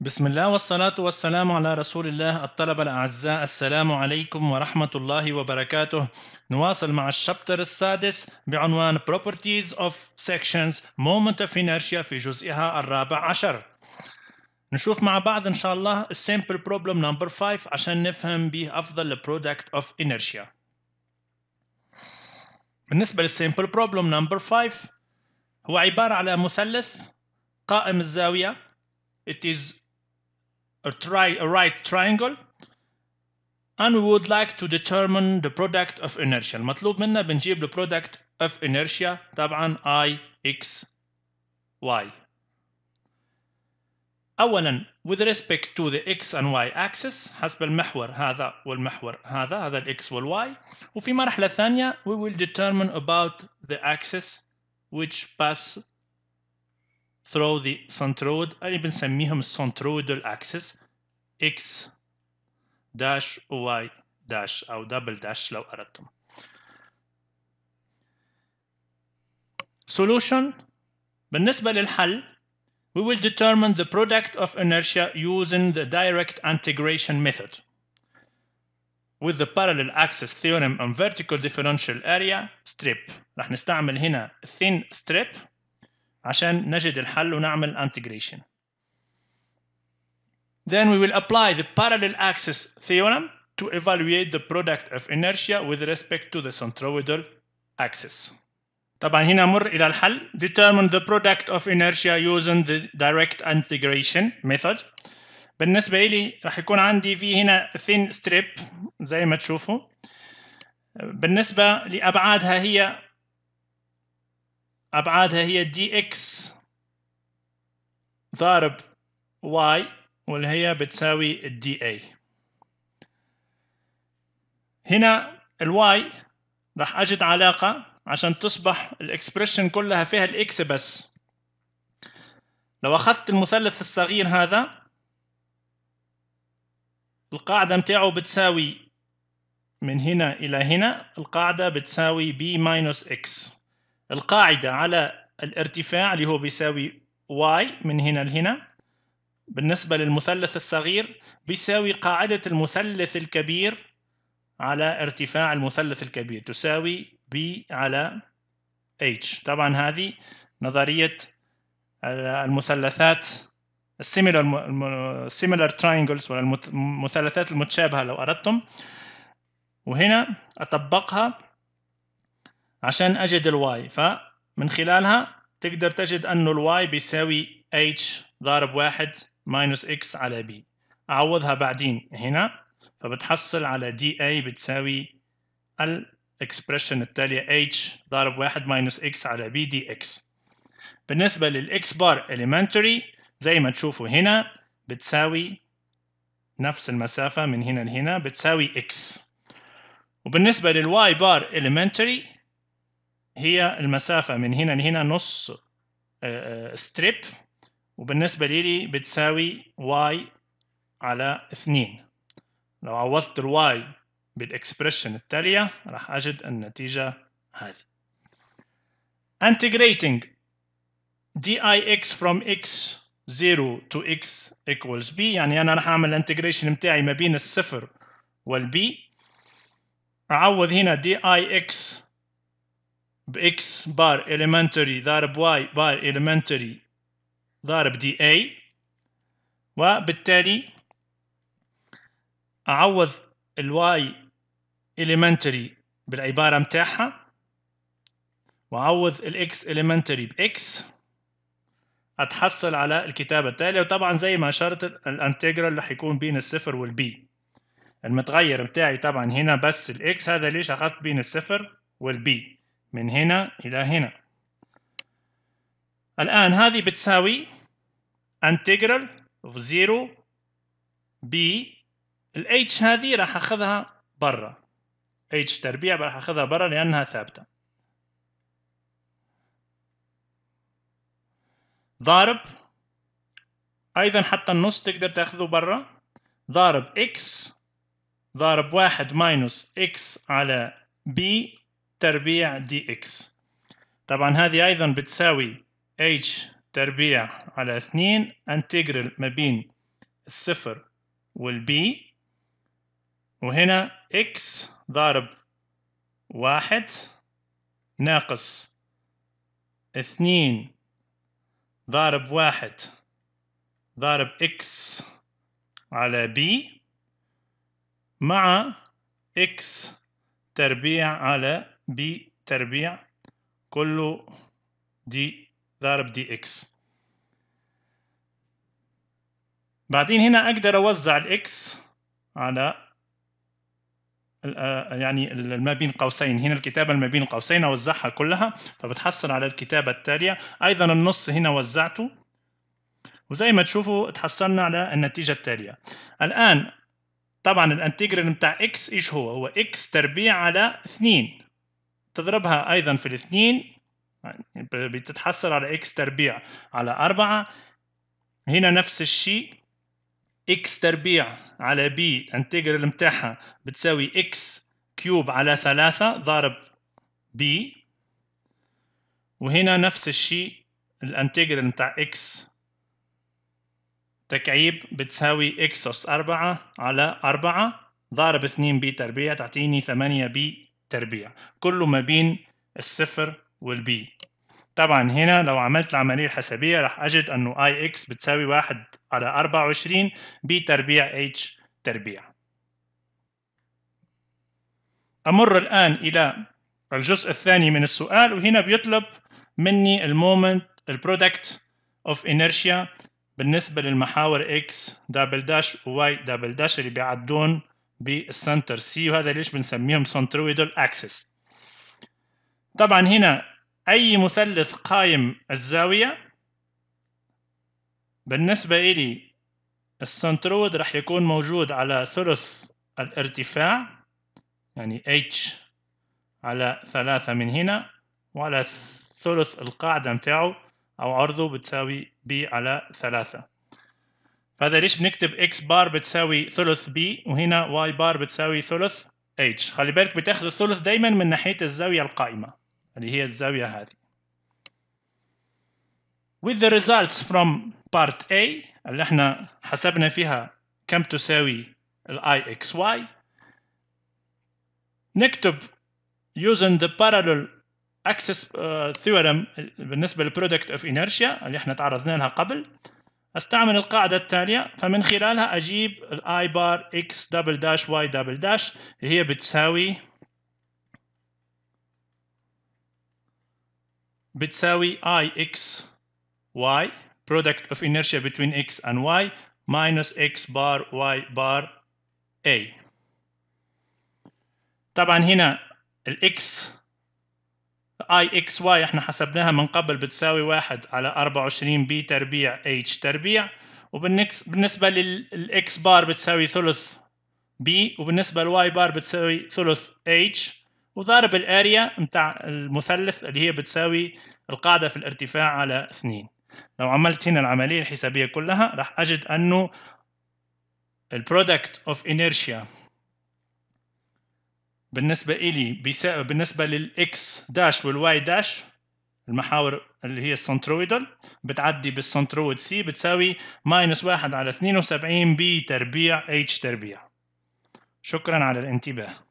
بسم الله والصلاة والسلام على رسول الله الطلبة الأعزاء السلام عليكم ورحمة الله وبركاته نواصل مع الشابتر السادس بعنوان Properties of Sections Moment of Inertia في جزئها الرابع عشر نشوف مع بعض إن شاء الله Simple Problem No. 5 عشان نفهم به أفضل Product of Inertia بالنسبة Simple Problem No. 5 هو عبارة على مثلث قائم الزاوية It is a, tri a right triangle and we would like to determine the product of inertia المطلوب منا بنجيب the product of inertia طبعا I X Y أولا with respect to the X and Y axis حسب المحور هذا والمحور هذا هذا الإكس والواي وفي مرحلة ثانية we will determine about the axis which pass the centroid, and even بنسميهم centroidal axis, x dash, y dash, or double dash, لو اردتم solution بالنسبة للحل we will determine the product of inertia using the direct integration method with the parallel axis theorem on vertical differential area strip رح نستعمل هنا thin strip عشان نجد الحل ونعمل integration. Then we will apply the parallel axis theorem to evaluate the product of inertia with respect to the centroidal axis. طبعا هنا مر إلى الحل determine the product of inertia using the direct integration method بالنسبة لي راح يكون عندي في هنا thin strip زي ما تشوفوا بالنسبة لأبعادها هي أبعادها هي دي إكس ضارب واي واللي هي بتساوي الدي اي هنا الواي راح أجد علاقة عشان تصبح الإكسبريشن كلها فيها الإكس بس لو أخذت المثلث الصغير هذا القاعدة متاعه بتساوي من هنا إلى هنا القاعدة بتساوي b ماينس x القاعدة على الارتفاع اللي هو بيساوي y من هنا لهنا بالنسبة للمثلث الصغير بيساوي قاعدة المثلث الكبير على ارتفاع المثلث الكبير تساوي b على h طبعا هذه نظرية المثلثات similar triangles ولا المثلثات المتشابهة لو أردتم وهنا أطبقها عشان أجد الواي فمن خلالها تقدر تجد أنه الواي بيساوي h ضارب واحد ماينس x على b أعوضها بعدين هنا فبتحصل على dA بتساوي الإكسبريشن التالية h ضارب واحد ماينس x على b dx بالنسبة x بار elementary زي ما تشوفوا هنا بتساوي نفس المسافة من هنا لهنا بتساوي x وبالنسبة y بار elementary هي المسافة من هنا لهنا نص ستريب آه، آه، وبالنسبة لي بتساوي y على 2 لو عوضت الواي بالاكسبريشن التالية راح أجد النتيجة هذه integrating dx from x 0 to x equals b يعني أنا راح أعمل الانتجريشن متاعي ما بين الصفر والبي أعوض هنا dx بإكس بار elementary ضرب واي بار elementary ضرب دي اي وبالتالي أعوض الواي elementary بالعبارة متاعها وأعوض الإكس elementary بإكس أتحصل على الكتابة التالية وطبعا زي ما أشرت الانتجرال اللي حيكون بين الصفر والبي المتغير بتاعي طبعا هنا بس الإكس هذا ليش أخذت بين الصفر والبي من هنا إلى هنا الآن هذه بتساوي integral of zero b ال h هذه راح أخذها برا h تربيع راح أخذها برا لأنها ثابتة ضارب أيضا حتى النص تقدر تأخذه برا ضارب x ضارب واحد ماينوس x على b تربيع دي اكس طبعا هذه ايضا بتساوي h تربيع على اثنين انتجرال ما بين الصفر والبي وهنا x ضارب واحد ناقص اثنين ضارب واحد ضارب x على b مع x تربيع على بي تربيع كله دي ضارب دي اكس بعدين هنا اقدر اوزع الاكس على آه، يعني ما بين قوسين هنا الكتابة ما بين قوسين أوزعها كلها فبتحصل على الكتابة التالية أيضا النص هنا وزعته وزي ما تشوفوا تحصلنا على النتيجة التالية الآن طبعا الانتجرال بتاع x ايش هو؟ هو x تربيع على 2 تضربها أيضا في الاثنين طيب، بتتحصل على إكس تربيع على أربعة هنا نفس الشيء إكس تربيع على بي انتجرال متاعها بتساوي إكس كيوب على ثلاثة ضارب بي وهنا نفس الشيء الانتجرال متاع إكس تكعيب بتساوي إكس أس أربعة على أربعة ضارب اثنين بي تربيع تعطيني ثمانية بي التربيع كله ما بين الصفر والبي طبعا هنا لو عملت العملية الحسابية راح أجد أنه Ix بتساوي واحد على 24 بي تربيع H تربيع أمر الآن إلى الجزء الثاني من السؤال وهنا بيطلب مني المومنت البرودكت اوف انرشيا بالنسبة للمحاور x دبل داش و y دبل داش اللي بيعدون بالسنتر سي وهذا ليش بنسميهم سنترويدال اكسس طبعا هنا اي مثلث قائم الزاويه بالنسبه الي السنترويد راح يكون موجود على ثلث الارتفاع يعني h على ثلاثة من هنا وعلى ثلث القاعدة متاعه أو عرضه بتساوي b على ثلاثة فهذا ليش بنكتب x بار بتساوي ثلث b وهنا y بار بتساوي ثلث h خلي بالك بتاخذ الثلث دايما من ناحية الزاوية القائمة اللي هي الزاوية هذه with the results from part A اللي احنا حسبنا فيها كم تساوي ال y نكتب using the parallel axis uh, theorem بالنسبة للproduct product of inertia اللي احنا تعرضنا لها قبل استعمل القاعدة التالية فمن خلالها أجيب الآي بار إكس دبل داش واي دبل داش اللي هي بتساوي بتساوي I X Y product of inertia between X and Y minus X bar Y bar A طبعا هنا الإكس اي اكس واي احنا حسبناها من قبل بتساوي واحد على 24 بي تربيع اتش تربيع وبالنسبة للإكس بار بتساوي ثلث بي وبالنسبة للواي بار بتساوي ثلث اتش وضارب الاريا متاع المثلث اللي هي بتساوي القاعدة في الارتفاع على اثنين لو عملت هنا العملية الحسابية كلها راح أجد أنه البرودكت اوف انيرشيا بالنسبة إلي بيساوي بالنسبة للإكس داش والواي داش المحاور اللي هي السنترويدال بتعدي بالسنترويد سي بتساوي ماينس واحد على 72 بي تربيع اتش تربيع شكرا على الانتباه